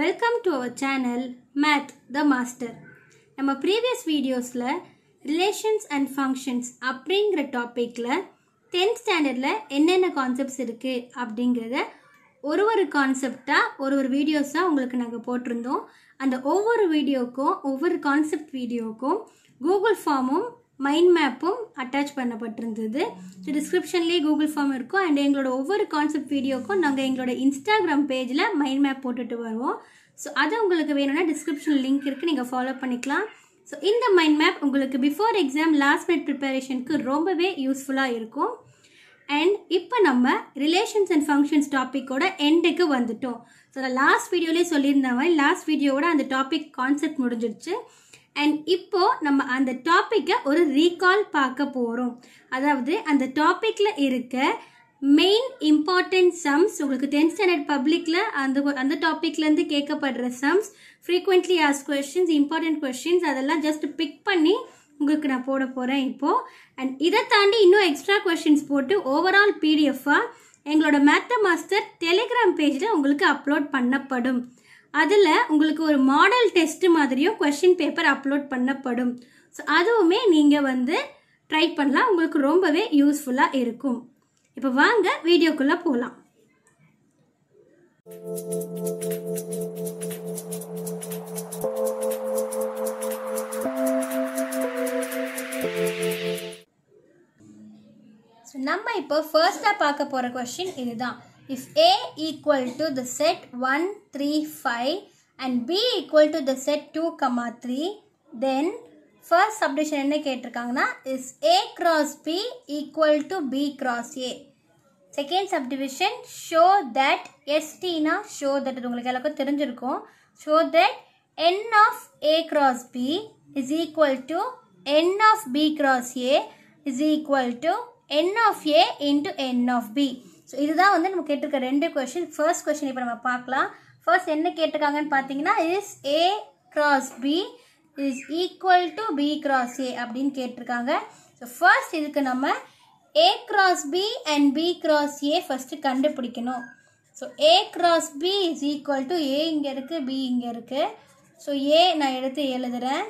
Welcome to our channel math the master நம்ம previous வீடியோஸில் relations and functions அப்படிங்கிற டாப்பிக்கில் டென்த் ஸ்டாண்டர்டில் என்னென்ன கான்செப்ட்ஸ் இருக்குது அப்படிங்கிறத ஒரு ஒரு கான்செப்டாக ஒரு ஒரு வீடியோஸாக உங்களுக்கு நாங்கள் போட்டிருந்தோம் அந்த ஒவ்வொரு வீடியோக்கும் ஒவ்வொரு கான்செப்ட் வீடியோக்கும் கூகுள் ஃபார்மும் மைண்ட் மேப்பும் அட்டாச் பண்ணப்பட்டிருந்தது ஸோ டிஸ்கிரிப்ஷன்லேயே கூகுள் ஃபார்ம் இருக்கும் அண்ட் எங்களோட ஒவ்வொரு கான்செப்ட் வீடியோக்கும் நாங்கள் எங்களோட இன்ஸ்டாகிராம் பேஜில் மைண்ட் மேப் போட்டுட்டு வருவோம் ஸோ அது உங்களுக்கு வேணும்னா டிஸ்கிரிப்ஷன் லிங்க் இருக்குது நீங்கள் ஃபாலோ பண்ணிக்கலாம் ஸோ இந்த மைண்ட் மேப் உங்களுக்கு பிஃபோர் எக்ஸாம் லாஸ்ட் மினிட் ப்ரிப்பரேஷனுக்கு ரொம்பவே யூஸ்ஃபுல்லாக இருக்கும் அண்ட் இப்போ நம்ம ரிலேஷன்ஸ் அண்ட் ஃபங்க்ஷன்ஸ் டாப்பிக்கோட எண்டுக்கு வந்துட்டோம் ஸோ நான் லாஸ்ட் வீடியோலேயே சொல்லியிருந்தவன் லாஸ்ட் வீடியோவோட அந்த டாபிக் கான்செப்ட் முடிஞ்சிடுச்சு அண்ட் இப்போ நம்ம அந்த டாப்பிக்கை ஒரு ரீகால் பார்க்க போகிறோம் அதாவது அந்த டாப்பிக்கில் இருக்க மெயின் இம்பார்ட்டன்ட் சம்ஸ் உங்களுக்கு டென்த் ஸ்டாண்டர்ட் பப்ளிக்கில் அந்த அந்த டாப்பிக்லேருந்து கேட்கப்படுற சம்ஸ் ஃப்ரீக்வெண்ட்லி ஆஸ் கொஷின்ஸ் இம்பார்ட்டன்ட் கொஷின்ஸ் அதெல்லாம் ஜஸ்ட் பிக் பண்ணி உங்களுக்கு நான் போட போகிறேன் இப்போது அண்ட் இதை தாண்டி இன்னும் எக்ஸ்ட்ரா கொஷின்ஸ் போட்டு ஓவரால் பிடிஎஃபாக எங்களோட மேத்த மாஸ்டர் டெலிகிராம் பேஜில் உங்களுக்கு அப்லோட் பண்ணப்படும் அதில் உங்களுக்கு ஒரு மாடல் டெஸ்ட் மாதிரியும் கொஷின் பேப்பர் அப்லோட் பண்ணப்படும் ஸோ அதுவுமே நீங்கள் வந்து ட்ரை பண்ணலாம் உங்களுக்கு ரொம்பவே யூஸ்ஃபுல்லாக இருக்கும் இப்போ வாங்க வீடியோக்குள்ளே போகலாம் நம்ம இப்போ ஃபர்ஸ்ட்டாக பார்க்க போகிற கொஷின் இதுதான் If A equal to the set 1, 3, 5 and B equal to the set 2, 3 then first subdivision என்ன கேட்டிருக்காங்கன்னா is A cross B equal to B cross A second subdivision show that எஸ்டினா ஷோ தட் இது உங்களுக்கு எல்லாருக்கும் தெரிஞ்சிருக்கும் show that n of A cross B is equal to n of B cross A is equal to n of A into n of B so இதுதான் வந்து நம்ம கேட்டிருக்க ரெண்டு கொஷின் ஃபர்ஸ்ட் கொஷின் இப்போ நம்ம பார்க்கலாம் ஃபர்ஸ்ட் என்ன கேட்டிருக்காங்கன்னு பார்த்தீங்கன்னா is A cross B is equal to B cross A அப்படின்னு கேட்டிருக்காங்க ஸோ ஃபர்ஸ்ட் இதுக்கு நம்ம A cross B and B cross A first கண்டுபிடிக்கணும் so A cross B is equal to A இங்கே இருக்குது பி இங்கே இருக்குது ஸோ ஏ நான் எடுத்து எழுதுகிறேன்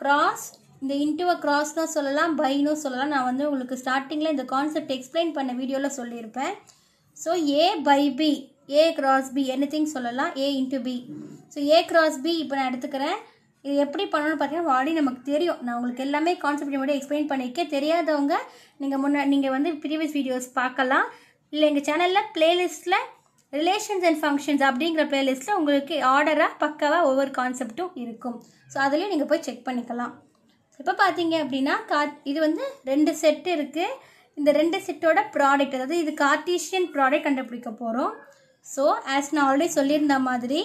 கிராஸ் இந்த இன்ட்டுவை கிராஸ்னும் சொல்லலாம் பைனும் சொல்லலாம் நான் வந்து உங்களுக்கு ஸ்டார்டிங்கில் இந்த கான்செப்ட் எக்ஸ்பிளைன் பண்ண வீடியோவில் சொல்லியிருப்பேன் so A by B A cross B என்ன திங் சொல்லலாம் A into B so A cross B இப்போ நான் எடுத்துக்கிறேன் இது எப்படி பண்ணணும்னு பார்த்தீங்கன்னா வாடி நமக்கு தெரியும் நான் உங்களுக்கு எல்லாமே கான்செப்ட் மட்டும் எக்ஸ்பிளைன் பண்ணிக்க தெரியாதவங்க நீங்கள் முன்னா நீங்கள் வந்து ப்ரீவியஸ் வீடியோஸ் பார்க்கலாம் இல்லை எங்கள் சேனலில் ப்ளேலிஸ்ட்டில் ரிலேஷன்ஸ் அண்ட் ஃபங்க்ஷன்ஸ் அப்படிங்கிற ப்ளேலிஸ்ட்டில் உங்களுக்கு ஆர்டராக பக்காவாக ஒவ்வொரு கான்செப்ட்டும் இருக்கும் ஸோ அதுலேயும் நீங்கள் போய் செக் பண்ணிக்கலாம் இப்போ பார்த்தீங்க அப்படின்னா கா இது வந்து ரெண்டு செட் இருக்குது இந்த ரெண்டு செட்டோட ப்ராடக்ட் அதாவது இது கார்டீஷியன் ப்ராடக்ட் கண்டுபிடிக்க போகிறோம் ஸோ ஆஸ் நான் ஆல்ரெடி சொல்லியிருந்த மாதிரி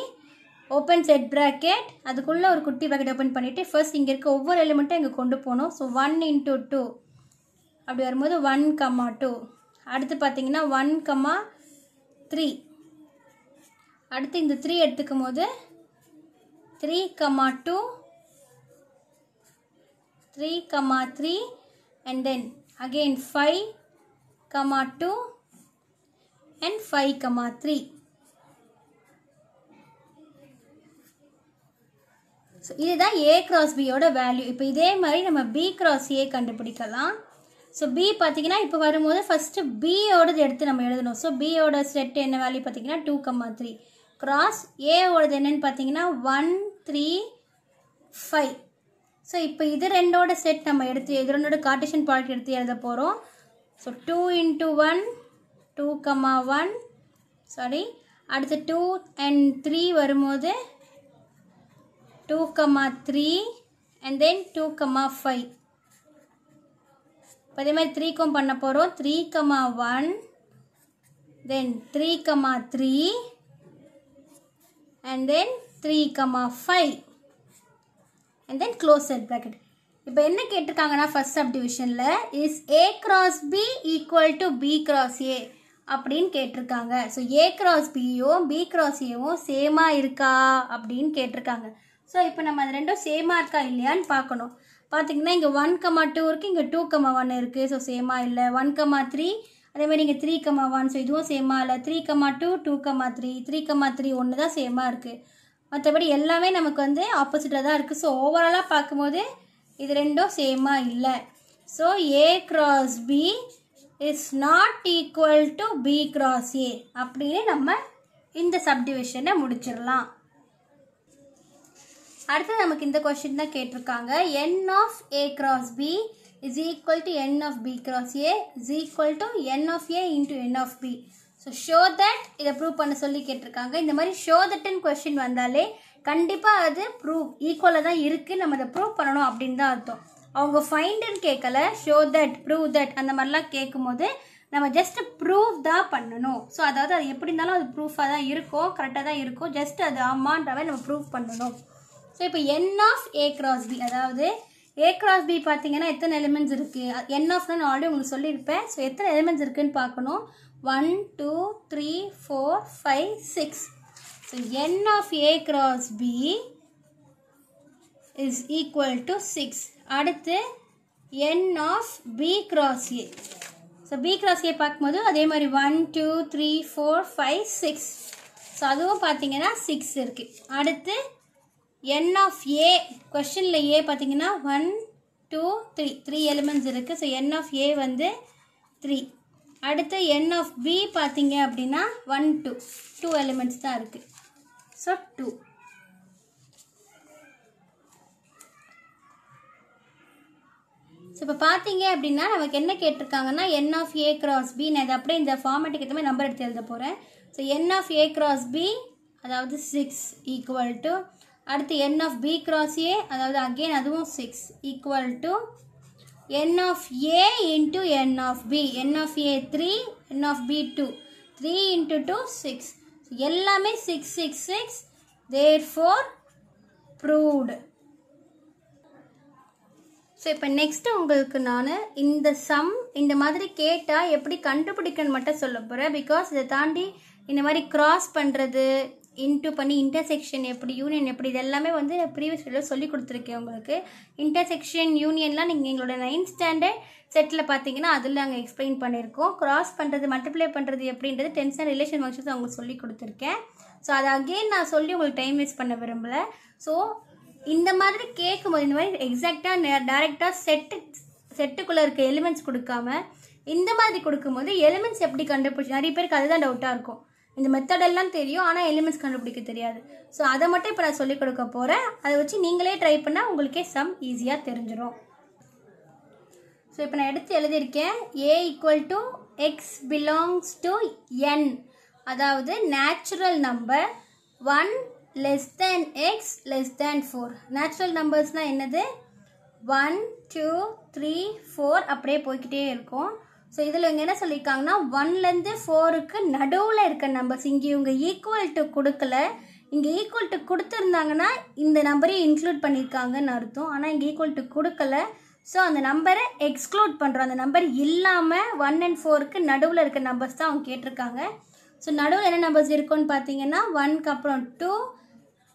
ஓப்பன் செட் ப்ராக்கெட் அதுக்குள்ளே ஒரு குட்டி பேக்கெட் ஓப்பன் பண்ணிவிட்டு ஃபர்ஸ்ட் இங்கே இருக்க ஒவ்வொரு எலிமெண்ட்டும் இங்கே கொண்டு போகணும் ஸோ ஒன் இன்ட்டு டூ அப்படி வரும்போது ஒன் கம்மா டூ அடுத்து பார்த்தீங்கன்னா ஒன் கம்மா த்ரீ அடுத்து இந்த த்ரீ எடுத்துக்கும் போது three comma two three comma three and then again five comma two and five comma three so இதுதான் ஏ கிராஸ் பியோட வேல்யூ இப்போ இதே மாதிரி நம்ம பி கிராஸ் ஏ கண்டுபிடிக்கலாம் ஸோ பி பார்த்தீங்கன்னா இப்போ வரும்போது ஃபஸ்ட்டு பியோடது எடுத்து நம்ம எழுதணும் ஸோ பியோட செட் என்ன வேல்யூ பார்த்தீங்கன்னா டூ கம்மா த்ரீ கிராஸ் ஏவோடது என்னன்னு பார்த்தீங்கன்னா ஒன் த்ரீ ஃபைவ் ஸோ இப்போ இது ரெண்டோட செட் நம்ம எடுத்து இது ரெண்டோட கார்டிஷன் ப்ராடக்ட் எடுத்து எழுத போகிறோம் so two into one two comma one sorry அடுத்து டூ அண்ட் த்ரீ வரும்போது two comma three and then two comma five இப்போ அதே மாதிரி த்ரீக்கும் பண்ண போகிறோம் three comma one then three comma three and then three comma five and then close set bracket இப்போ என்ன கேட்டிருக்காங்கன்னா ஃபர்ஸ்ட் சப் டிவிஷனில் is A cross B equal to B cross A அப்படின்னு கேட்டிருக்காங்க ஸோ ஏ கிராஸ் பியும் பி கிராஸ் ஏவும் சேமாக இருக்கா அப்படின்னு கேட்டிருக்காங்க ஸோ இப்போ நம்ம அது ரெண்டும் சேமாக இருக்கா இல்லையான்னு பார்க்கணும் பார்த்தீங்கன்னா இங்கே ஒன் கமா டூ இருக்குது இங்கே டூ கமா ஒன் இருக்குது ஸோ சேமாக இல்லை ஒன் கமா த்ரீ அதேமாதிரி இங்கே த்ரீ கமா ஒன் ஸோ இதுவும் சேமாக இல்லை three comma two two comma three three comma three ஒன்று தான் சேமாக இருக்குது மற்றபடி எல்லாமே நமக்கு வந்து ஆப்போசிட்டாக தான் இருக்குது ஸோ ஓவராலாக பார்க்கும்போது இது ரெண்டும் சேமாக இல்லை so A cross B is not equal to B cross A அப்படின்னு நம்ம இந்த சப்டிவிஷனை முடிச்சிடலாம் அடுத்து நமக்கு இந்த கொஷின் தான் கேட்டிருக்காங்க n of A cross B is equal to n of B cross A is equal to n of A into n of B so show that இதை ப்ரூவ் பண்ண சொல்லி கேட்டிருக்காங்க இந்த மாதிரி ஷோ தட்னு கொஷின் வந்தாலே கண்டிப்பாக அது ப்ரூவ் ஈக்குவலாக தான் இருக்குது நம்ம அதை ப்ரூவ் பண்ணணும் அப்படின்னு தான் அர்த்தம் அவங்க ஃபைண்டுன்னு கேட்கல ஷோ தட் ப்ரூவ் தட் அந்த மாதிரிலாம் கேட்கும்போது நம்ம ஜஸ்ட் ப்ரூவ் தான் பண்ணணும் ஸோ அதாவது அது எப்படி இருந்தாலும் அது ப்ரூஃபாக தான் இருக்கும் கரெக்டாக தான் இருக்கும் ஜஸ்ட் அது ஆமான்றவை நம்ம ப்ரூவ் பண்ணணும் ஸோ இப்போ n of A cross B அதாவது ஏ கிராஸ் பி பார்த்தீங்கன்னா எத்தனை எலிமெண்ட்ஸ் இருக்குது என் ஆஃப் நான் ஆல்ரெடி உங்களுக்கு சொல்லியிருப்பேன் ஸோ எத்தனை எலிமெண்ட்ஸ் இருக்குதுன்னு பார்க்கணும் one two three four five six so n of A cross B is equal to six அடுத்து n of B cross A so B cross A பார்க்கும்போது அதே மாதிரி one two three four five six so அதுவும் பார்த்தீங்கன்னா six இருக்குது அடுத்து n of ஏ கொஷனில் A பார்த்தீங்கன்னா one two three three elements இருக்குது ஸோ என் ஆஃப் ஏ வந்து த்ரீ அடுத்து என் ஆஃப் பி பார்த்தீங்க அப்படின்னா ஒன் டூ டூ எலிமெண்ட்ஸ் தான் இருக்குது ஸோ டூ ஸோ இப்போ பார்த்தீங்க அப்படின்னா நமக்கு என்ன கேட்டிருக்காங்கன்னா n of A cross B நான் இதை அப்படியே இந்த ஃபார்மேட்டுக்கு ஏற்ற மாதிரி நம்பர் எடுத்து எழுத போகிறேன் so n of A cross B அதாவது சிக்ஸ் ஈக்குவல் டு அடுத்து n of B cross A அதாவது அகெயின் அதுவும் six equal to n of a into n of b n of a 3 n of b 2 3 into 2 6 எல்லாமே 6 6 6 therefore proved so இப்போ next உங்களுக்கு நான் இந்த some இந்த மாதிரி கேட்டால் எப்படி கண்டுபிடிக்கணும்னு மட்டும் சொல்ல போகிறேன் பிகாஸ் இதை தாண்டி இந்த மாதிரி க்ராஸ் பண்ணுறது இன்ட்டு பண்ணி இன்டர்செக்ஷன் எப்படி யூனியன் எப்படி இதெல்லாமே வந்து ப்ரீவியஸ் வீடியோ சொல்லி கொடுத்துருக்கேன் உங்களுக்கு இன்டர்செக்ஷன் யூனியன்லாம் நீங்கள் எங்களோட நைன்த் ஸ்டாண்டர்ட் செட்டில் பார்த்தீங்கன்னா அதில் நாங்கள் எக்ஸ்பிளைன் பண்ணியிருக்கோம் க்ராஸ் பண்ணுறது மல்டிப்ளை பண்ணுறது எப்படின்றது டென்ஸ் அண்ட் ரிலேஷன் ஃபங்க்ஷன்ஸ் அவங்களுக்கு சொல்லி கொடுத்துருக்கேன் ஸோ அதை அகெயின் நான் சொல்லி உங்களுக்கு டைம் வேஸ்ட் பண்ண விரும்பலை ஸோ இந்த மாதிரி கேட்கும்போது இந்த மாதிரி எக்ஸாக்டாக டேரெக்டாக செட்டு செட்டுக்குள்ளே இருக்க எலிமெண்ட்ஸ் கொடுக்காம இந்த மாதிரி கொடுக்கும்போது எலிமெண்ட்ஸ் எப்படி கண்டுபிடிச்சி நிறைய பேருக்கு அதுதான் டவுட்டாக இருக்கும் இந்த மெத்தடெல்லாம் தெரியும் ஆனால் எலிமெண்ட்ஸ் கண்டுபிடிக்க தெரியாது ஸோ அதை மட்டும் இப்போ நான் சொல்லிக் கொடுக்க போகிறேன் அதை வச்சு நீங்களே ட்ரை பண்ணால் உங்களுக்கே சம் ஈஸியாக தெரிஞ்சிடும் ஸோ இப்போ நான் எடுத்து எழுதியிருக்கேன் A equal to x belongs to n அதாவது natural number one less than x less than four natural நம்பர்ஸ்னால் என்னது ஒன் டூ த்ரீ ஃபோர் அப்படியே போய்கிட்டே இருக்கும் ஸோ இதில் இங்கே என்ன சொல்லியிருக்காங்கன்னா ஒன்லேருந்து ஃபோருக்கு நடுவில் இருக்க நம்பர்ஸ் இங்கே இவங்க ஈக்குவல் டு கொடுக்கல இங்கே ஈக்குவல் டு கொடுத்துருந்தாங்கன்னா இந்த நம்பரையும் இன்க்ளூட் பண்ணியிருக்காங்கன்னு அர்த்தம் ஆனால் இங்கே ஈக்குவல் டு கொடுக்கல ஸோ அந்த நம்பரை எக்ஸ்க்ளூட் பண்ணுறோம் அந்த நம்பர் இல்லாமல் ஒன் அண்ட் ஃபோருக்கு நடுவில் இருக்க நம்பர்ஸ் தான் அவங்க கேட்டிருக்காங்க ஸோ நடுவில் என்ன நம்பர்ஸ் இருக்குன்னு பார்த்தீங்கன்னா ஒன்க்கு அப்புறம் டூ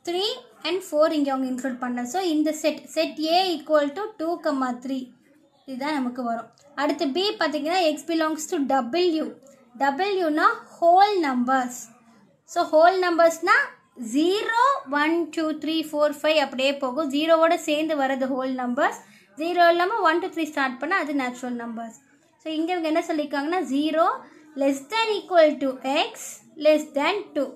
த்ரீ அண்ட் ஃபோர் இங்கே அவங்க இன்க்ளூட் பண்ண ஸோ இந்த set set A equal to two comma three இதுதான் நமக்கு வரும் அடுத்து பி பார்த்தீங்கன்னா எக்ஸ் பிலாங்ஸ் டு டபிள்யூ டபிள்யூனா ஹோல் நம்பர்ஸ் ஸோ ஹோல் நம்பர்ஸ்னால் zero one two three four five அப்படியே போகும் ஜீரோவோட சேர்ந்து வர்றது ஹோல் நம்பர்ஸ் ஜீரோ இல்லாமல் ஒன் டூ த்ரீ ஸ்டார்ட் பண்ணால் அது நேச்சுரல் நம்பர்ஸ் ஸோ இங்கே இவங்க என்ன சொல்லியிருக்காங்கன்னா zero less than equal to x less than two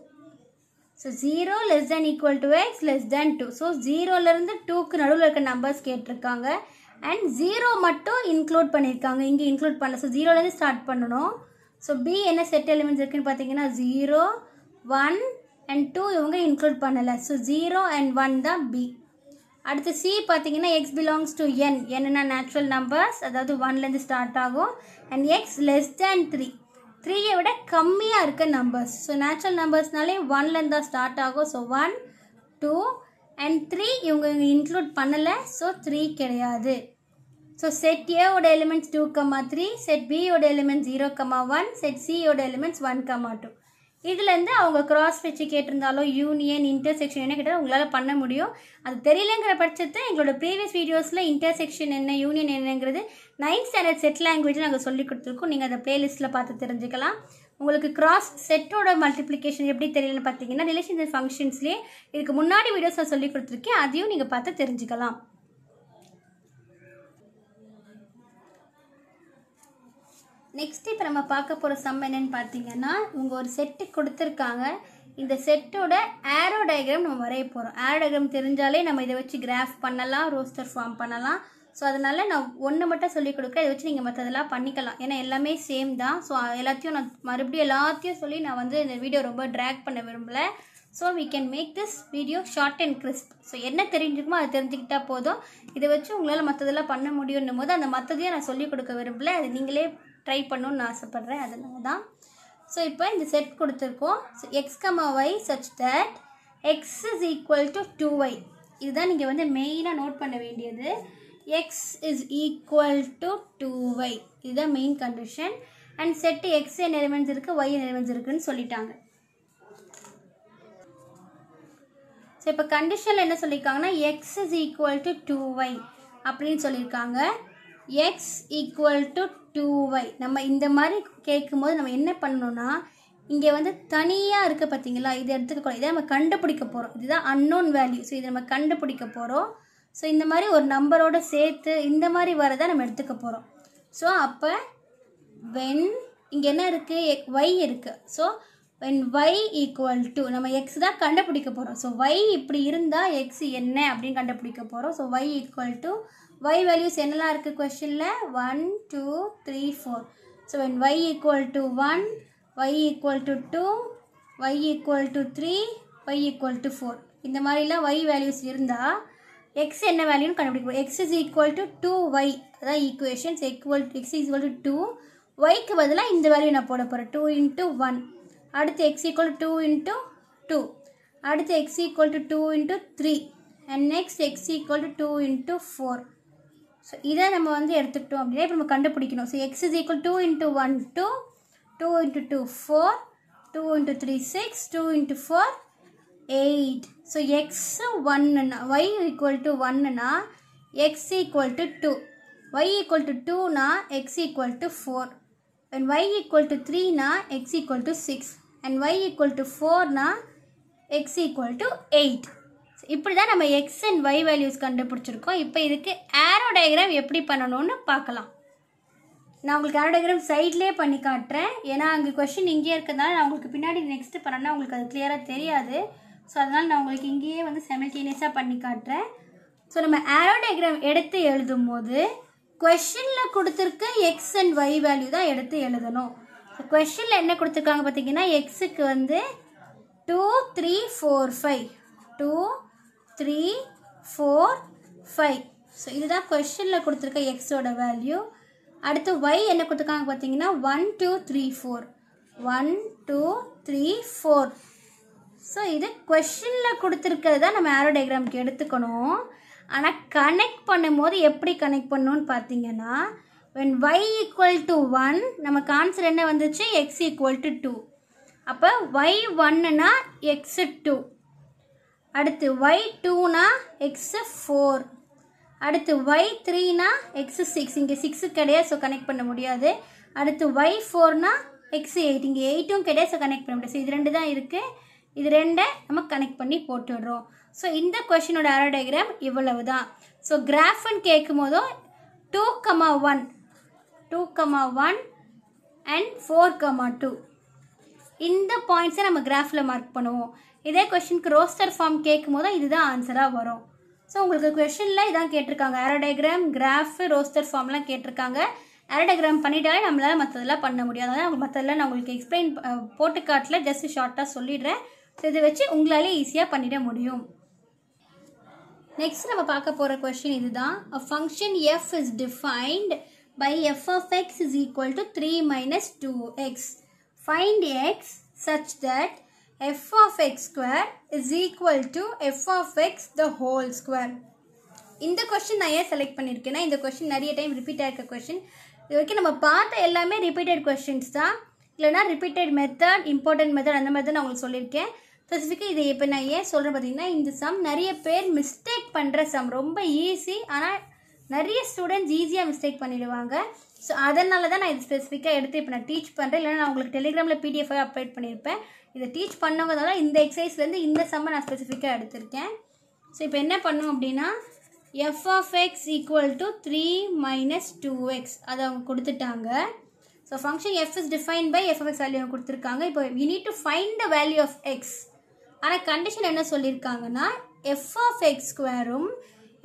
so zero less than equal to x less than two so ஜீரோலேருந்து டூக்கு நடுவில் இருக்க நம்பர்ஸ் கேட்டிருக்காங்க அண்ட் ஜீரோ மட்டும் இன்க்ளூட் பண்ணியிருக்காங்க இங்கே இன்க்ளூட் பண்ணல ஸோ ஜீரோலேருந்து ஸ்டார்ட் பண்ணணும் ஸோ பி என்ன செட் எலிமெண்ட்ஸ் இருக்குன்னு பார்த்தீங்கன்னா ஜீரோ ஒன் அண்ட் டூ இவங்க இன்க்ளூட் பண்ணலை ஸோ ஜீரோ அண்ட் ஒன் தான் பி அடுத்து சி பார்த்தீங்கன்னா எக்ஸ் பிலாங்ஸ் டு என் என்னென்னா நேச்சுரல் நம்பர்ஸ் அதாவது ஒன்லேருந்து ஸ்டார்ட் ஆகும் and x less than three த்ரீயை விட கம்மியாக இருக்க நம்பர்ஸ் ஸோ நேச்சுரல் நம்பர்ஸ்னாலே ஒன்லேருந்து தான் ஸ்டார்ட் ஆகும் so one two and three இவங்க இன்க்ளூட் பண்ணலை ஸோ த்ரீ கிடையாது ஸோ செட் ஏ ஓட elements two comma three set B ஓட elements zero comma one set C ஓட எலிமெண்ட்ஸ் ஒன் கம்மா டூ இதுலேருந்து அவங்க கிராஸ் வச்சு கேட்டிருந்தாலும் யூனியன் இன்டர்செக்ஷன் என்ன கேட்டால் உங்களால் பண்ண முடியும் அது தெரியலங்கிற பட்சத்து எங்களோட ப்ரீவியஸ் வீடியோஸில் intersection என்ன யூனியன் என்னங்கிறது நைன்த் ஸ்டாண்டர்ட் செட் லாங்குவேஜ் நாங்கள் சொல்லி கொடுத்துருக்கோம் நீங்கள் அதை ப்ளேலிஸ்ட்டில் பார்த்து தெரிஞ்சுக்கலாம் உங்களுக்கு set செட்டோட மல்டிப்ளிகேஷன் எப்படி தெரியலன்னு பார்த்தீங்கன்னா ரிலேஷன் ஃபங்க்ஷன்ஸ்லேயே இதுக்கு முன்னாடி வீடியோஸ் நான் சொல்லி கொடுத்துருக்கேன் அதையும் நீங்கள் பார்த்து தெரிஞ்சுக்கலாம் நெக்ஸ்ட் இப்போ நம்ம பார்க்க போகிற சம் என்னென்னு பார்த்தீங்கன்னா உங்கள் ஒரு செட்டு கொடுத்துருக்காங்க இந்த செட்டோட ஆரோ டயக்ராம் நம்ம வரைய போகிறோம் ஆரோ டயக்ராம் தெரிஞ்சாலே நம்ம இதை வச்சு கிராஃப் பண்ணலாம் ரோஸ்டர் ஃபார்ம் பண்ணலாம் ஸோ அதனால் நான் ஒன்று மட்டும் சொல்லிக் கொடுக்க இதை வச்சு நீங்கள் மற்றதெல்லாம் பண்ணிக்கலாம் ஏன்னா எல்லாமே சேம் தான் ஸோ எல்லாத்தையும் நான் மறுபடியும் எல்லாத்தையும் சொல்லி நான் வந்து இந்த வீடியோ ரொம்ப ட்ராக் பண்ண விரும்பலை so we can make this video short and crisp so என்ன தெரிஞ்சுக்குமோ அதை தெரிஞ்சுக்கிட்டால் போதும் இதை வச்சு உங்களால் மற்றதெல்லாம் பண்ண முடியும்னும் போது அந்த மற்றதையும் நான் சொல்லிக் கொடுக்க விரும்பல அது நீங்களே ட்ரை பண்ணணும்னு ஆசைப்பட்றேன் அதனால தான் ஸோ இப்போ இந்த செட் கொடுத்துருக்கோம் so x comma y such that x is equal to two y இதுதான் நீங்கள் வந்து மெயினாக நோட் பண்ண வேண்டியது x is equal to two y இதுதான் main condition and set x n elements இருக்குது ஒய் எலிமெண்ட்ஸ் இருக்குதுன்னு சொல்லிட்டாங்க ஸோ இப்போ கண்டிஷனில் என்ன சொல்லியிருக்காங்கன்னா x is equal to two y அப்படின்னு சொல்லியிருக்காங்க x equal to two y நம்ம இந்த மாதிரி கேட்கும்போது நம்ம என்ன பண்ணணும்னா இங்கே வந்து தனியாக இருக்க பார்த்தீங்களா இதை எடுத்துக்கக்கூடாது இதை நம்ம கண்டுபிடிக்க போகிறோம் இதுதான் அன்னோன் வேல்யூ ஸோ இதை நம்ம கண்டுபிடிக்க போகிறோம் ஸோ இந்த மாதிரி ஒரு நம்பரோட சேர்த்து இந்த மாதிரி வரதை நம்ம எடுத்துக்க போகிறோம் ஸோ அப்போ வென் இங்கே என்ன இருக்குது எக் ஒய் இருக்குது so when y equal to நம்ம எக்ஸ் தான் கண்டுபிடிக்க போகிறோம் ஸோ ஒய் இப்படி இருந்தால் எக்ஸ் என்ன அப்படின்னு கண்டுபிடிக்க போகிறோம் so y equal to y values என்னெல்லாம் இருக்குது questionல one two three four so when y equal to one y equal to two y equal to three y equal to four இந்த மாதிரிலாம் y வேல்யூஸ் இருந்தால் எக்ஸ் என்ன வேல்யூன்னு கண்டுபிடிக்கணும் x is equal to two y அதான் equations equal x equal to two ஒய்க்கு பதிலாக இந்த வேல்யூ நான் போட 2 டூ 1 ஒன் அடுத்து equal to two into two அடுத்து x equal to two into three and next x equal to two into four so இதை நம்ம வந்து எடுத்துக்கிட்டோம் அப்படின்னா இப்போ நம்ம கண்டுபிடிக்கணும் ஸோ x is equal two into one two two into two four two into three six two into four eight so x ஒன்னுன்னா ஒய் ஈக்குவல் டு ஒன்னுனா x equal to two y equal to டூனா x equal to four and y equal to த்ரீனா x equal to six and y equal to ஃபோர்னா x equal to eight இப்படி தான் நம்ம X and Y values கண்டுபிடிச்சிருக்கோம் இப்போ இதுக்கு ஆரோ diagram எப்படி பண்ணணும்னு பார்க்கலாம் நான் உங்களுக்கு ஆரோ டயக்ராம் சைட்லேயே பண்ணி காட்டுறேன் ஏன்னா அங்கே கொஷின் இங்கேயே இருக்கிறதுனால நான் உங்களுக்கு பின்னாடி நெக்ஸ்ட்டு பண்ணோன்னா உங்களுக்கு அது கிளியராக தெரியாது ஸோ அதனால் நான் உங்களுக்கு இங்கேயே வந்து செமில்டேனியஸாக பண்ணி காட்டுறேன் ஸோ நம்ம ஆரோ டயக்ராம் எடுத்து எழுதும் போது கொஷனில் கொடுத்துருக்க எக்ஸ் அண்ட் ஒய் வேல்யூ தான் எடுத்து எழுதணும் கொஷினில் என்ன கொடுத்துருக்காங்க பார்த்தீங்கன்னா எக்ஸுக்கு வந்து two three four five two three four five so இதுதான் கொஷனில் கொடுத்துருக்க எக்ஸோட வேல்யூ அடுத்து ஒய் என்ன கொடுத்துருக்காங்க பார்த்தீங்கன்னா one two three four one two three four so இது கொஷனில் கொடுத்துருக்கிறது தான் நம்ம ஆரோ டயக்ராமுக்கு எடுத்துக்கணும் ஆனால் கனெக்ட் பண்ணும்போது எப்படி கனெக்ட் பண்ணணும்னு பார்த்தீங்கன்னா when y equal to one நம்ம ஆன்சர் என்ன வந்துச்சு எக்ஸ் ஈக்குவல் டு டூ அப்போ ஒய் ஒன்னுன்னா எக்ஸு டூ அடுத்து ஒய் டூனா எக்ஸு ஃபோர் அடுத்து ஒய் த்ரீனா எக்ஸு சிக்ஸ் இங்கே சிக்ஸு கிடையாது ஸோ கனெக்ட் பண்ண முடியாது அடுத்து ஒய் ஃபோர்னா எக்ஸு எயிட் இங்கே எயிட்டும் கிடையாது ஸோ கனெக்ட் பண்ண முடியாது ஸோ இது ரெண்டு தான் இருக்குது இது ரெண்டை நம்ம கனெக்ட் பண்ணி போட்டுடுறோம் ஸோ இந்த கொஷினோட அரோடைகிராம் இவ்வளவு தான் ஸோ கிராஃப்னு கேட்கும் போதும் two comma one two comma one and four comma two இந்த பாயிண்ட்ஸை நம்ம கிராஃபில் மார்க் பண்ணுவோம் இதே கொஷினுக்கு ரோஸ்டர் ஃபார்ம் கேட்கும் போது இதுதான் ஆன்சராக வரும் ஸோ உங்களுக்கு கொஷினில் இதான் கேட்டிருக்காங்க ஆரோடைகிராம் கிராஃப் ரோஸ்டர் ஃபார்ம்லாம் கேட்டிருக்காங்க ஆரோடைகிராம் பண்ணிட்டாலே நம்மளால் மற்றதெல்லாம் பண்ண முடியாது அதனால் மற்றதெல்லாம் நான் உங்களுக்கு எக்ஸ்பிளைன் போட்டு காட்டில் ஜஸ்ட் ஷார்ட்டாக சொல்லிடுறேன் ஸோ இதை வச்சு உங்களாலே ஈஸியாக பண்ணிட முடியும் நெக்ஸ்ட் நம்ம பார்க்க போகிற கொஷின் இதுதான் function f is defined f of x is equal to three minus two x find x such that f of x square is equal to f of x the whole square இந்த question நான் ஏன் select பண்ணியிருக்கேன்னா இந்த question நிறைய time repeat ஆகிருக்க question இது வரைக்கும் நம்ம பார்த்த எல்லாமே ரிப்பீட்டட் கொஷின்ஸ் தான் இல்லைனா ரிப்பீட்டட் மெத்தட் important மெத்தட் அந்த மாதிரி தான் நான் உங்களுக்கு சொல்லியிருக்கேன் ஸ்பெசிஃபிக்காக இதை எப்பு நான் ஏன் சொல்கிறேன் பதின்னா இந்த சம் நிறைய பேர் மிஸ்டேக் பண்ணுற சம் ரொம்ப ஈஸி ஆனால் நிறைய ஸ்டூடெண்ட்ஸ் ஈஸியாக மிஸ்டேக் பண்ணிடுவாங்க ஸோ அதனால தான் நான் இது ஸ்பெசிஃபிக்காக எடுத்து இப்போ நான் டீச் பண்ணுறேன் இல்லைனா நான் உங்களுக்கு டெலிகிராமில் பிடிஎஃபாக அப்டேட் பண்ணியிருப்பேன் இதை டீச் பண்ணவதால இந்த எக்ஸசைஸ்லேருந்து இந்த சம்மை நான் ஸ்பெசிஃபிக்காக எடுத்திருக்கேன் ஸோ இப்போ என்ன பண்ணோம் அப்படின்னா f of x equal to three minus two x அதை அவங்க கொடுத்துட்டாங்க so function f is define by f x value கொடுத்துருக்காங்க இப்போ you need to find the value of x ஆனால் கண்டிஷன் என்ன சொல்லியிருக்காங்கன்னா எஃப் ஆஃப் எக்ஸ் ஸ்கொயரும்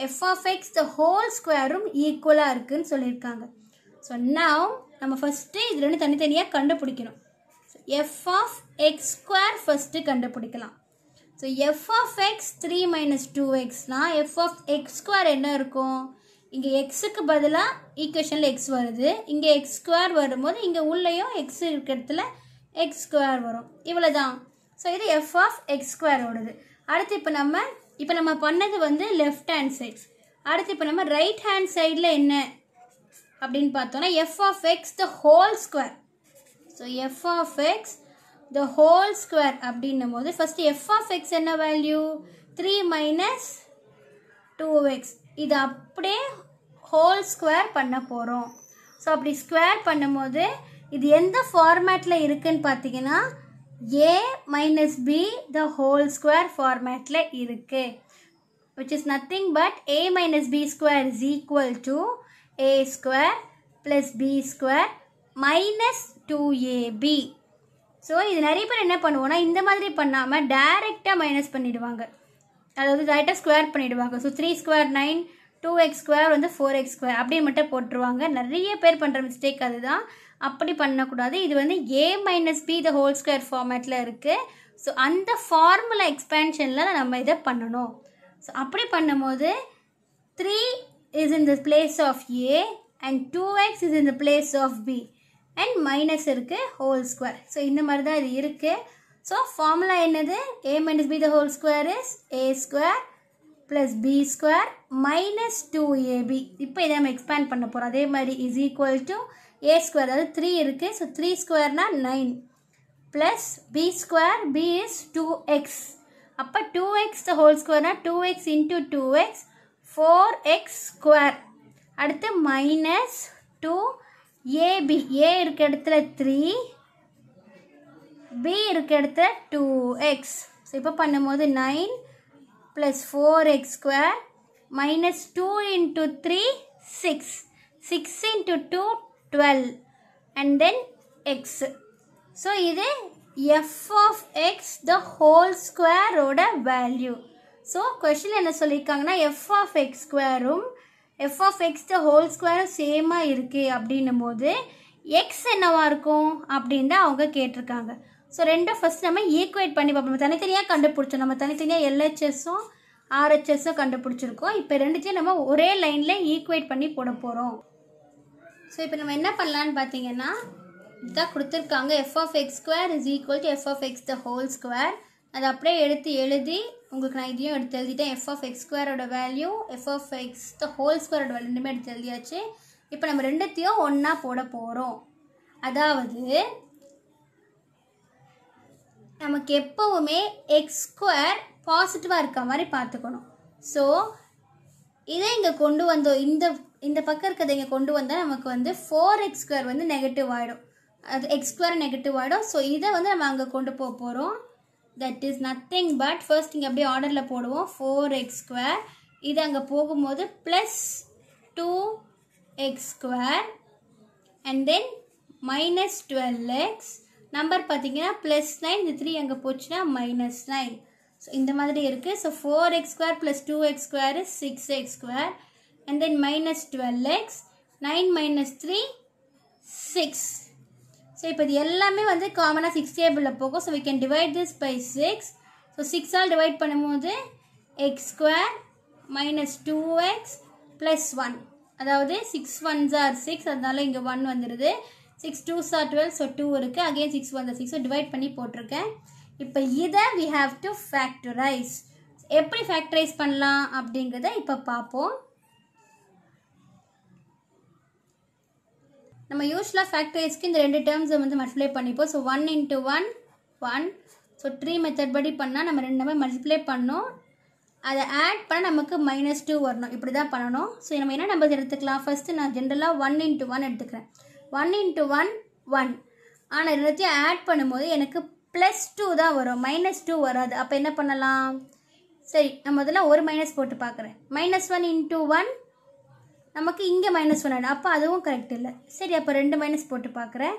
f of x the whole ஸ்கொயரும் ஈக்குவலாக இருக்குதுன்னு சொல்லியிருக்காங்க ஸோ நான் நம்ம ஃபஸ்ட்டு இதில் வந்து தனித்தனியாக கண்டுபிடிக்கணும் f of x square first கண்டுபிடிக்கலாம் so f of x three minus two எக்ஸ்னால் எஃப் ஆஃப் எக்ஸ் ஸ்கொயர் என்ன இருக்கும் இங்கே எக்ஸுக்கு பதிலாக ஈக்குவேஷனில் எக்ஸ் வருது இங்கே எக்ஸ் ஸ்கொயர் வரும்போது இங்கே உள்ளேயும் எக்ஸ் இருக்க இடத்துல எக்ஸ் ஸ்கொயர் வரும் இவ்வளோ தான் ஸோ இது எஃப் ஆஃப் எக்ஸ் ஸ்கொயர் ஓடுது அடுத்து இப்போ நம்ம இப்போ நம்ம பண்ணது வந்து லெஃப்ட் ஹேண்ட் சைட் அடுத்து இப்போ நம்ம ரைட் ஹேண்ட் சைடில் என்ன அப்படின்னு பார்த்தோன்னா f of x the whole square so f of x the whole square அப்படின்னும் போது ஃபஸ்ட்டு எஃப் ஆஃப் எக்ஸ் என்ன value three minus two x இது அப்படியே ஹோல் ஸ்கொயர் பண்ண போகிறோம் ஸோ அப்படி ஸ்கொயர் பண்ணும்போது இது எந்த ஃபார்மேட்டில் இருக்குன்னு பார்த்தீங்கன்னா a minus b the whole square ஃபார்மேட்டில் இருக்குது which is nothing but a minus b square is equal to a square plus b square minus 2ab so இது நிறைய பேர் என்ன பண்ணுவோன்னா இந்த மாதிரி பண்ணாமல் டைரெக்டாக மைனஸ் பண்ணிவிடுவாங்க அதாவது டைரெக்டாக ஸ்கொயர் பண்ணிடுவாங்க so three square nine two x square வந்து ஃபோர் எக்ஸ் ஸ்கொயர் அப்படின்னு மட்டும் போட்டுருவாங்க நிறைய பேர் பண்ணுற மிஸ்டேக் அதுதான் அப்படி பண்ணக்கூடாது இது வந்து a minus b the whole square ஃபார்மேட்டில் இருக்குது ஸோ அந்த ஃபார்முலா எக்ஸ்பேன்ஷனில் நம்ம இதை பண்ணணும் ஸோ அப்படி பண்ணும்போது three is in the place of A and 2x is in the place of B and minus இருக்கு whole square. So இந்த மருதா இது இருக்கு. So formula என்னது? A minus B the whole square is A square plus B square minus 2AB. இப்போ இதாம் expand பண்ணப் போறா. அதே மரி is equal to A square. அது 3 இருக்கு. So 3 square நா 9 plus B square. B is 2x. அப்பா 2x the whole square நா 2x into 2x. Four x square அடுத்து மைனஸ் டூ ஏபி ஏ இருக்க இடத்துல த்ரீ பி இருக்க இடத்துல டூ எக்ஸ் ஸோ இப்போ பண்ணும்போது nine plus four x square minus two into three six six into two twelve and then x so இது f of x the whole ஸ்கொயரோட value so question என்ன சொல்லியிருக்காங்கன்னா f of x ஸ்கொயரும் f of x the whole ஸ்கொயரும் சேமாக இருக்குது அப்படின்னும் போது எக்ஸ் என்னவா இருக்கும் அப்படின்னு தான் அவங்க கேட்டிருக்காங்க ஸோ ரெண்டும் ஃபஸ்ட் நம்ம ஈக்குவேட் பண்ணி பார்ப்போம் தனித்தனியாக கண்டுபிடிச்சோம் நம்ம தனித்தனியாக எல்ஹெச்எஸும் ஆர்ஹெச்எஸும் கண்டுபிடிச்சிருக்கோம் இப்போ ரெண்டுத்தையும் நம்ம ஒரே லைனில் ஈக்குவேட் பண்ணி போட போகிறோம் ஸோ இப்போ நம்ம என்ன பண்ணலான்னு பார்த்தீங்கன்னா இதான் கொடுத்துருக்காங்க f of x square is equal to f of x the whole square அதை அப்படியே எடுத்து எழுதி உங்களுக்கு நான் இதையும் எடுத்து எழுதிட்டேன் எஃப் ஆஃப் எக்ஸ் ஸ்கொயரோட value f of x the whole ஸ்கொயரோட ரெண்டுமே எடுத்து எழுதியாச்சு இப்போ நம்ம ரெண்டுத்தையும் ஒன்றா போட போகிறோம் அதாவது நமக்கு எப்போவுமே எக்ஸ் ஸ்கொயர் பாசிட்டிவாக இருக்க மாதிரி பார்த்துக்கணும் ஸோ இதை இங்கே கொண்டு வந்தோம் இந்த இந்த பக்கம் இருக்கிறத இங்கே கொண்டு வந்தால் நமக்கு வந்து ஃபோர் எக்ஸ் ஸ்கொயர் வந்து நெகட்டிவ் ஆகிடும் அது எக்ஸ் ஸ்கொயர் நெகட்டிவ் ஆகிடும் ஸோ இதை வந்து நம்ம அங்கே கொண்டு போக போகிறோம் that is nothing but first இங்கே அப்படியே ஆர்டரில் போடுவோம் ஃபோர் எக்ஸ் ஸ்கொயர் இது அங்கே போகும்போது plus two x square and then minus twelve x number பார்த்தீங்கன்னா ப்ளஸ் நைன் இந்த த்ரீ அங்கே போச்சுன்னா மைனஸ் நைன் ஸோ இந்த மாதிரி இருக்குது so four x square plus two x square six x square and then minus twelve x nine minus three six so இப்போ இது எல்லாமே வந்து காமனாக சிக்ஸ் டேபிளில் போகும் so we can divide this by six so சிக்ஸால் டிவைட் பண்ணும்போது x square minus two x plus one அதாவது சிக்ஸ் ஒன்ஸ் ஆர் சிக்ஸ் அதனால இங்கே ஒன் வந்துடுது சிக்ஸ் டூ சார் டுவெல் ஸோ டூ இருக்குது அகெயின் சிக்ஸ் ஒன் சார் சிக்ஸோ டிவைட் பண்ணி போட்டிருக்கேன் இப்போ இதை வி ஹாவ் டு ஃபேக்டரைஸ் எப்படி ஃபேக்டரைஸ் பண்ணலாம் அப்படிங்கிறத இப்போ பார்ப்போம் நம்ம யூஸ்வலாக ஃபேக்டரைஸ்க்கு இந்த ரெண்டு டேர்ம்ஸை வந்து மல்டிப்ளை பண்ணிப்போம் so one into one one so tree method படி பண்ணால் நம்ம ரெண்டு நம்ம மல்டிப்ளை பண்ணோம் அதை ஆட் பண்ண நமக்கு மைனஸ் டூ வரணும் இப்படி தான் பண்ணணும் ஸோ நம்ம என்ன நம்பர் எடுத்துக்கலாம் ஃபஸ்ட்டு நான் ஜென்ரலாக ஒன் இன்ட்டு ஒன் எடுத்துக்கிறேன் ஒன் இன்ட்டு ஒன் ஒன் ஆனால் எல்லாத்தையும் ஆட் பண்ணும்போது எனக்கு ப்ளஸ் டூ தான் வரும் மைனஸ் டூ வராது அப்போ என்ன பண்ணலாம் சரி நம்ம அதெல்லாம் ஒரு மைனஸ் போட்டு பார்க்குறேன் மைனஸ் ஒன் இன்ட்டு ஒன் நமக்கு இங்கே மைனஸ் ஒன் ஆகிடும் அப்போ அதுவும் கரெக்ட் இல்லை சரி அப்போ ரெண்டு மைனஸ் போட்டு பார்க்குறேன்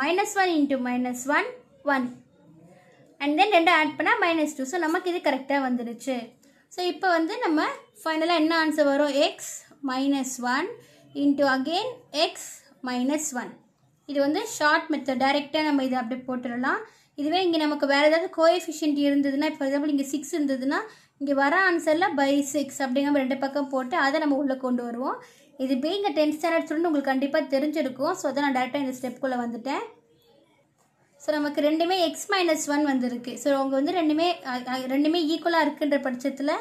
minus one into minus one one and then ரெண்டு ஆட் பண்ணால் மைனஸ் டூ ஸோ நமக்கு இது கரெக்டாக வந்துடுச்சு ஸோ இப்போ வந்து நம்ம ஃபைனலாக என்ன ஆன்சர் வரும் x minus one into again x minus one இது வந்து ஷார்ட் மெத்தட் டைரெக்டாக நம்ம இதை அப்படியே போட்டுடலாம் இதுவே இங்கே நமக்கு வேறு ஏதாவது கோஎஃபிஷியன்ட் இருந்ததுன்னா இப்போ எக்ஸாம்பிள் இங்கே சிக்ஸ் இருந்ததுன்னா இங்கே வர ஆன்சரில் பை சிக்ஸ் அப்படிங்கிற ரெண்டு பக்கம் போட்டு அதை நம்ம உள்ளே கொண்டு வருவோம் இது இங்கே டென்த் ஸ்டாண்டர்ட் ஸ்டூடெண்ட் உங்களுக்கு கண்டிப்பாக தெரிஞ்சிருக்கும் ஸோ அதை நான் டேரெக்டாக இந்த ஸ்டெப்குள்ளே வந்துட்டேன் ஸோ நமக்கு ரெண்டுமே எக்ஸ் மைனஸ் ஒன் வந்துருக்கு ஸோ அவங்க வந்து ரெண்டுமே ரெண்டுமே ஈக்குவலாக இருக்குன்ற பட்சத்தில்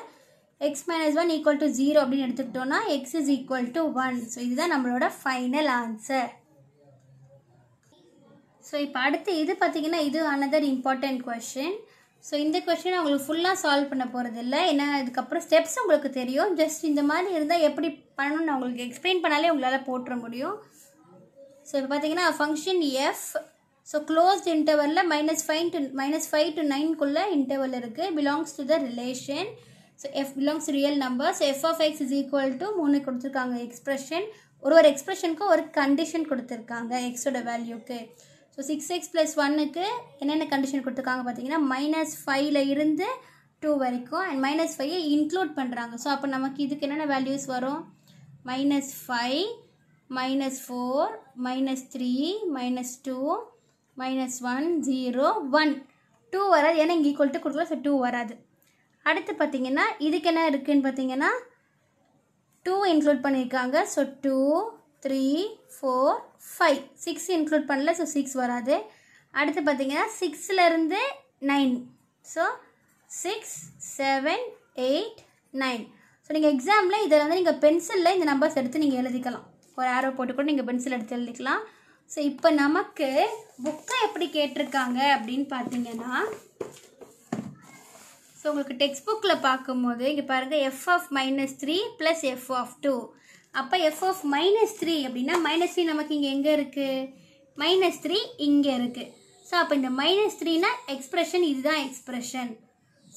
x minus one equal to zero அப்படின்னு எடுத்துக்கிட்டோம்னா x is equal to one so இதுதான் நம்மளோட ஃபைனல் ஆன்சர் ஸோ இப்போ அடுத்து இது பார்த்திங்கன்னா இது அனதர் இம்பார்ட்டண்ட் கொஷின் ஸோ இந்த கொஸ்டின் உங்களுக்கு ஃபுல்லாக சால்வ் பண்ண போகிறது இல்லை ஏன்னா இதுக்கப்புறம் ஸ்டெப்ஸ் உங்களுக்கு தெரியும் ஜஸ்ட் இந்த மாதிரி இருந்தால் எப்படி பண்ணணும்னு உங்களுக்கு எக்ஸ்பிளைன் பண்ணாலே உங்களால் போட்டுற முடியும் ஸோ இப்போ பார்த்தீங்கன்னா ஃபங்க்ஷன் எஃப் ஸோ க்ளோஸ்ட் இன்டர்வலில் minus five to minus five to நைன்குள்ளே இன்டர்வல் இருக்குது belongs to the relation so f belongs real number so f of x is equal to மூணு கொடுத்துருக்காங்க எக்ஸ்ப்ரெஷன் ஒரு ஒரு எக்ஸ்பிரஷனுக்கும் ஒரு கண்டிஷன் கொடுத்துருக்காங்க எக்ஸோட வேல்யூக்கு ஸோ சிக்ஸ் எக்ஸ் ப்ளஸ் ஒன்னுக்கு என்னென்ன கண்டிஷன் கொடுத்துருக்காங்க பார்த்தீங்கன்னா மைனஸ் ஃபைவ்ல இருந்து டூ வரைக்கும் அண்ட் மைனஸ் ஃபைவ் இன்க்ளூட் பண்ணுறாங்க ஸோ அப்போ நமக்கு இதுக்கு என்னென்ன வேல்யூஸ் வரும் minus five minus four minus three minus two minus one zero one two வராது ஏன்னா இங்கே ஈக்குவல் டு கொடுக்கல ஸோ டூ வராது அடுத்து பார்த்தீங்கன்னா இதுக்கு என்ன இருக்குதுன்னு பார்த்தீங்கன்னா டூ இன்க்ளூட் பண்ணியிருக்காங்க so two three four five six include பண்ணல ஸோ சிக்ஸ் வராது அடுத்து பார்த்தீங்கன்னா சிக்ஸ்லேருந்து nine so six seven eight nine so நீங்கள் எக்ஸாமில் இதில் வந்து நீங்கள் பென்சிலில் இந்த நம்பர்ஸ் எடுத்து நீங்கள் எழுதிக்கலாம் ஒரு ஆரோ போட்டு கூட நீங்கள் பென்சில் எடுத்து எழுதிக்கலாம் ஸோ இப்போ நமக்கு புக்கை எப்படி கேட்டிருக்காங்க அப்படின்னு பார்த்தீங்கன்னா ஸோ உங்களுக்கு டெக்ஸ்ட் புக்கில் பார்க்கும்போது இங்கே பாருங்கள் f of minus three plus f of two அப்போ எஃப் ஆஃப் மைனஸ் த்ரீ அப்படின்னா மைனஸ் த்ரீ நமக்கு இங்கே எங்கே இருக்குது மைனஸ் த்ரீ இங்கே இருக்குது ஸோ அப்போ இந்த மைனஸ் த்ரீனா எக்ஸ்ப்ரெஷன் இதுதான் எக்ஸ்ப்ரெஷன்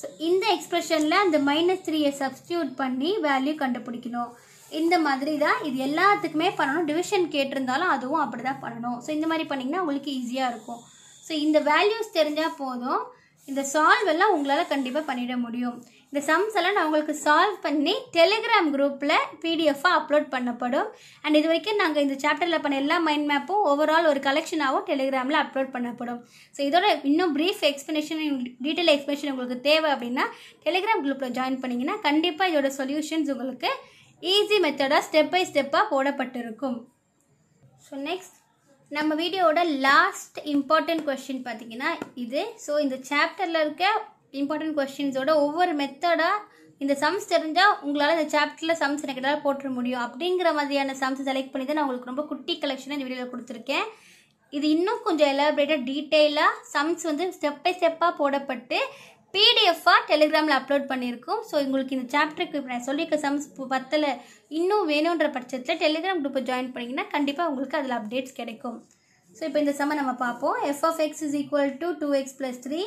ஸோ இந்த எக்ஸ்ப்ரெஷனில் அந்த மைனஸ் த்ரீயை சப்ஸ்டியூட் பண்ணி வேல்யூ கண்டுபிடிக்கணும் இந்த மாதிரி தான் இது எல்லாத்துக்குமே பண்ணணும் டிவிஷன் கேட்டிருந்தாலும் அதுவும் அப்படி தான் பண்ணணும் ஸோ இந்த மாதிரி பண்ணிங்கன்னா உங்களுக்கு ஈஸியாக இருக்கும் ஸோ இந்த வேல்யூஸ் தெரிஞ்சால் போதும் இந்த சால்வ் எல்லாம் உங்களால் கண்டிப்பாக பண்ணிட முடியும் இந்த சம்ஸ் எல்லாம் நான் உங்களுக்கு சால்வ் பண்ணி டெலிகிராம் குரூப்பில் பிடிஎஃபாக அப்லோட் பண்ணப்படும் அண்ட் இது வரைக்கும் நாங்கள் இந்த சாப்டரில் பண்ண எல்லா மைண்ட் மேப்பும் ஓவரால் ஒரு கலெக்ஷனாகவும் டெலிகிராமில் அப்லோட் பண்ணப்படும் ஸோ இதோட இன்னும் ப்ரீஃப் எக்ஸ்ப்ளனேஷன் டீட்டெயில் எக்ஸ்ப்ளனேஷன் உங்களுக்கு தேவை அப்படின்னா டெலிகிராம் குரூப்பில் ஜாயின் பண்ணிங்கன்னா கண்டிப்பாக இதோட சொல்யூஷன்ஸ் உங்களுக்கு ஈஸி மெத்தடாக ஸ்டெப் பை ஸ்டெப்பாக போடப்பட்டிருக்கும் ஸோ நெக்ஸ்ட் நம்ம வீடியோவோட லாஸ்ட் இம்பார்ட்டன்ட் கொஷின் பார்த்தீங்கன்னா இது ஸோ இந்த சாப்டரில் இருக்க இம்பார்ட்டன்ட் கொஸ்டின்ஸோட ஒவ்வொரு மெத்தடாக இந்த சம்ஸ் தெரிஞ்சால் உங்களால் இந்த சாப்டரில் சம்ஸ் எனக்கு எதாவது போட்டுற முடியும் அப்படிங்கிற மாதிரியான சம்ஸ் செலக்ட் பண்ணி தான் நான் உங்களுக்கு ரொம்ப குட்டி கலெக்ஷனாக இந்த வீடியோவில் கொடுத்துருக்கேன் இது இன்னும் கொஞ்சம் எலாபரேட்டாக டீட்டெயிலாக சம்ஸ் வந்து ஸ்டெப் பை ஸ்டெப்பாக போடப்பட்டு பிடிஎஃபாக டெலிகிராமில் அப்லோட் பண்ணியிருக்கோம் ஸோ உங்களுக்கு இந்த சாப்டருக்கு நான் சொல்லியிருக்க சம்ஸ் பத்தில் இன்னும் வேணுன்ற பட்சத்தில் டெலிகிராம் குரூப்பை ஜாயின் பண்ணிங்கன்னா கண்டிப்பாக உங்களுக்கு அதில் அப்டேட்ஸ் கிடைக்கும் ஸோ இப்போ இந்த சம்மை நம்ம பார்ப்போம் f of x is equal to two x plus three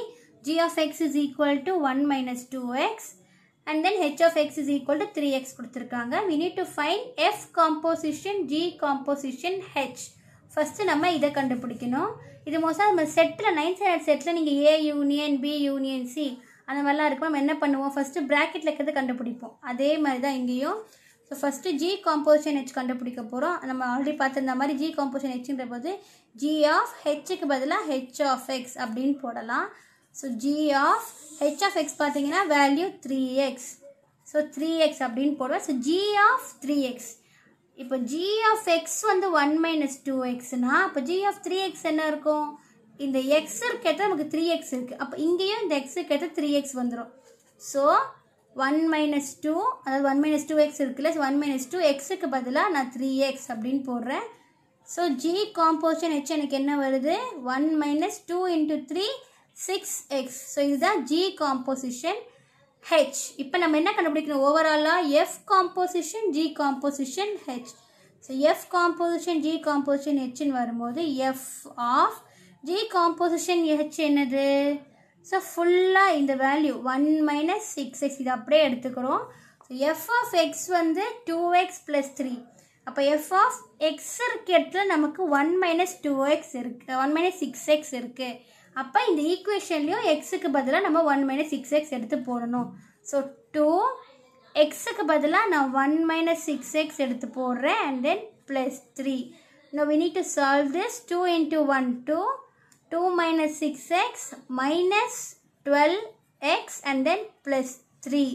g of x is equal to 1 minus 2x and then h of x is equal to 3x குடுத்திருக்காங்க. we need to find f composition g composition h First, நம்ம இதை கண்டுபிடிக்கணும் இது மோசால் நம்ம செட்டில் 9 standard செட்டில் நீங்க A union, B union, C. அந்த மாதிரிலாம் இருக்கும் நம்ம என்ன பண்ணுவோம் ஃபஸ்ட்டு ப்ராக்கெட்டில் இருக்கிறத கண்டுபிடிப்போம் அதே மாதிரி தான் So, first, g composition h h கண்டுபிடிக்க போகிறோம் நம்ம ஆல்ரெடி பார்த்துருந்த g composition h ஹெச்ன்ற போது of h ஹெச்சுக்கு பதிலாக h of x அப்படின் போடலாம் so g of h of x பார்த்தீங்கன்னா value three x so three x அப்படின்னு போடுவேன் ஸோ ஜி ஆஃப் த்ரீ எக்ஸ் இப்போ ஜி ஆஃப் எக்ஸ் வந்து ஒன் மைனஸ் டூ எக்ஸ்னா அப்போ ஜி ஆஃப் த்ரீ எக்ஸ் என்ன இருக்கும் இந்த எக்ஸ் இருக்கேற்ற நமக்கு த்ரீ எக்ஸ் இருக்குது அப்போ இங்கேயும் இந்த எக்ஸ் இருக்கேற்ற த்ரீ எக்ஸ் வந்துடும் ஸோ ஒன் மைனஸ் டூ அதாவது ஒன் மைனஸ் டூ எக்ஸ் இருக்குல்ல ஒன் மைனஸ் டூ எக்ஸுக்கு பதிலாக நான் த்ரீ எக்ஸ் அப்படின்னு போடுறேன் ஸோ ஜி காம்போசன் ஹெச் எனக்கு என்ன வருது one minus two into three 6x. So, இது தான் G composition H. இப்போ நம்ம என்ன கண்டுபிடிக்கணும் ஓவராலா F composition, G composition, H. So, F composition, G composition, H இன் வரும்போது F of G composition H என்னது So, full இந்த value one minus six x இது அப்படே எடுத்துக்குறோம். So, F of X வந்து 2X plus 3. Appu f of x இருக்கிற்று நமக்கு 1 minus 2x இருக்கு 1 minus 6x இருக்கு அப்போ இந்த ஈக்குவேஷன்லேயும் எக்ஸுக்கு பதிலாக நம்ம ஒன் மைனஸ் சிக்ஸ் எக்ஸ் எடுத்து போடணும் ஸோ டூ எக்ஸுக்கு பதிலாக நான் ஒன் மைனஸ் சிக்ஸ் எக்ஸ் எடுத்து போடுறேன் and then plus three no we need to solve this two into one two two minus six x minus twelve x and then plus three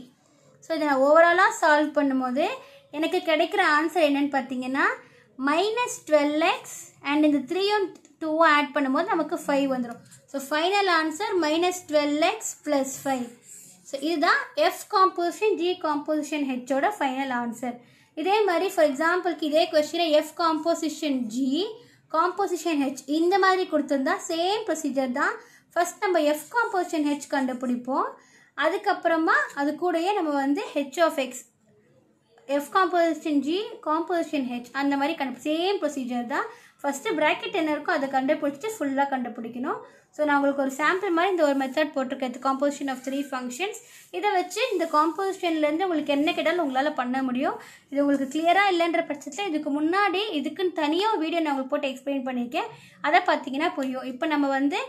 so இதை நான் ஓவராலாக solve பண்ணும்போது எனக்கு கிடைக்கிற answer என்னன்னு பார்த்தீங்கன்னா மைனஸ் டுவெல் எக்ஸ் அண்ட் இந்த த்ரீயும் டூவும் ஆட் பண்ணும்போது நமக்கு ஃபைவ் வந்துடும் so final answer minus twelve x plus five so இதுதான் எஃப் காம்போசிஷன் ஜி காம்போசிஷன் ஹெச்சோட ஃபைனல் ஆன்சர் இதே மாதிரி ஃபார் எக்ஸாம்பிளுக்கு இதே கொஸ்டினை f composition g composition h இந்த மாதிரி கொடுத்துருந்தா சேம் ப்ரொசீஜர் தான் ஃபஸ்ட் நம்ம எஃப் காம்போசிஷன் ஹெச் கண்டுபிடிப்போம் அதுக்கப்புறமா அது கூடயே நம்ம வந்து h of x f composition g composition h அந்த மாதிரி கண்டு சேம் ப்ரொசீஜர் தான் ஃபஸ்ட்டு ப்ராக்கெட் என்ன இருக்கோ அதை கண்டுபிடிச்சிட்டு ஃபுல்லாக கண்டுபிடிக்கணும் ஸோ நான் உங்களுக்கு ஒரு சாம்பிள் மாதிரி இந்த ஒரு மெத்தட் போட்டிருக்கேன் இது காம்போசிஷன் ஆஃப் த்ரீ ஃபங்க்ஷன்ஸ் இதை வச்சு இந்த காம்போசிஷன்லேருந்து உங்களுக்கு என்ன கேட்டாலும் உங்களால் பண்ண முடியும் இது உங்களுக்கு கிளியராக இல்லைன்ற பட்சத்தில் இதுக்கு முன்னாடி இதுக்குன்னு தனியாக வீடியோ நான் உங்களுக்கு போட்டு எக்ஸ்பிளைன் பண்ணியிருக்கேன் அதை பார்த்தீங்கன்னா புரியும் இப்போ நம்ம வந்து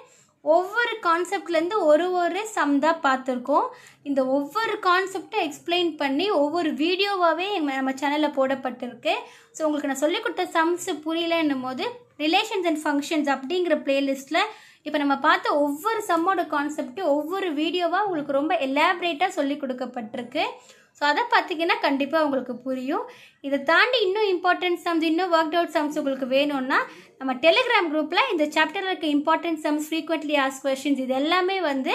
ஒவ்வொரு கான்செப்ட்லேருந்து ஒரு ஒரு சம் தான் பார்த்துருக்கோம் இந்த ஒவ்வொரு கான்செப்டை எக்ஸ்பிளைன் பண்ணி ஒவ்வொரு வீடியோவாகவே நம்ம சேனலில் போடப்பட்டிருக்கு ஸோ உங்களுக்கு நான் சொல்லிக் கொடுத்த சம்ஸ் புரியலன்னும் போது ரிலேஷன்ஸ் அண்ட் ஃபங்க்ஷன்ஸ் அப்படிங்கிற பிளேலிஸ்ட்டில் இப்போ நம்ம பார்த்த ஒவ்வொரு சம்மோட கான்செப்ட்டும் ஒவ்வொரு வீடியோவாக உங்களுக்கு ரொம்ப எலாபரேட்டாக சொல்லி கொடுக்கப்பட்டிருக்கு ஸோ அதை பார்த்தீங்கன்னா கண்டிப்பாக உங்களுக்கு புரியும் இதை தாண்டி இன்னும் இம்பார்ட்டன்ட் சம்ஸ் இன்னும் ஒர்க் அவுட் சம்ஸ் உங்களுக்கு வேணும்னா நம்ம டெலிகிராம் குரூப்பில் இந்த சாப்டரில் இருக்க இம்பார்ட்டன்ட் சம்ஸ் ஃப்ரீக்வெண்ட்லி ஆஸ் கொஷின்ஸ் இது எல்லாமே வந்து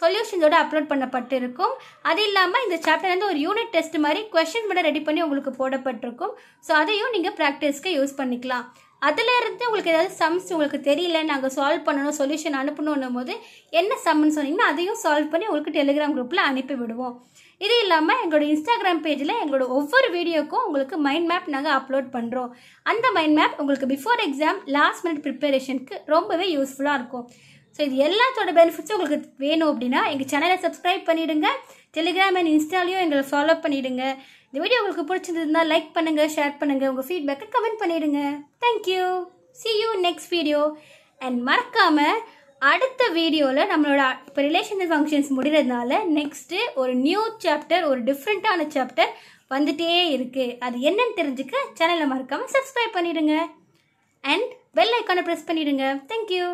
சொல்யூஷன்ஸோடு அப்லோட் பண்ணப்பட்டிருக்கும் அது இல்லாமல் இந்த சாப்டர்லேருந்து ஒரு யூனிட் டெஸ்ட் மாதிரி கொஷின் மட்டும் ரெடி பண்ணி உங்களுக்கு போடப்பட்டிருக்கும் ஸோ அதையும் நீங்கள் ப்ராக்டிஸ்க்கு யூஸ் பண்ணிக்கலாம் அதில் இருந்து உங்களுக்கு ஏதாவது சம்ஸ் உங்களுக்கு தெரியல நாங்கள் சால்வ் பண்ணணும் சொல்யூஷன் அனுப்பணும் போது என்ன சம்னு சொன்னீங்கன்னா அதையும் சால்வ் பண்ணி உங்களுக்கு டெலிகிராம் குரூப்பில் அனுப்பி விடுவோம் இது இல்லாமல் எங்களோட இன்ஸ்டாகிராம் பேஜில் எங்களோட ஒவ்வொரு வீடியோக்கும் உங்களுக்கு மைண்ட் மேப் நாங்கள் அப்லோட் பண்ணுறோம் அந்த மைண்ட் மேப் உங்களுக்கு பிஃபோர் எக்ஸாம் லாஸ்ட் மினிட் ப்ரிப்பரேஷனுக்கு ரொம்பவே யூஸ்ஃபுல்லாக இருக்கும் ஸோ இது எல்லாத்தோட பெனிஃபிட்ஸும் உங்களுக்கு வேணும் அப்படின்னா எங்கள் சேனலை சப்ஸ்கிரைப் பண்ணிவிடுங்க டெலிகிராம் அண்ட் இன்ஸ்டாலையும் எங்களை ஃபாலோ பண்ணிவிடுங்க இந்த வீடியோ உங்களுக்கு பிடிச்சிருந்ததுன்னா லைக் பண்ணுங்கள் ஷேர் பண்ணுங்கள் உங்கள் ஃபீட்பேக்கை கமெண்ட் பண்ணிவிடுங்க thank you see you next video and மறக்காமல் அடுத்த வீடியோவில் நம்மளோட இப்போ ரிலேஷன் ஃபங்க்ஷன்ஸ் முடிகிறதுனால நெக்ஸ்ட்டு ஒரு நியூ சாப்டர் ஒரு டிஃப்ரெண்ட்டான சாப்டர் வந்துட்டே இருக்குது அது என்னன்னு தெரிஞ்சுக்க சேனலை மறக்காமல் சப்ஸ்கிரைப் பண்ணிவிடுங்க அண்ட் பெல் ஐக்கானை ப்ரெஸ் பண்ணிவிடுங்க தேங்க்யூ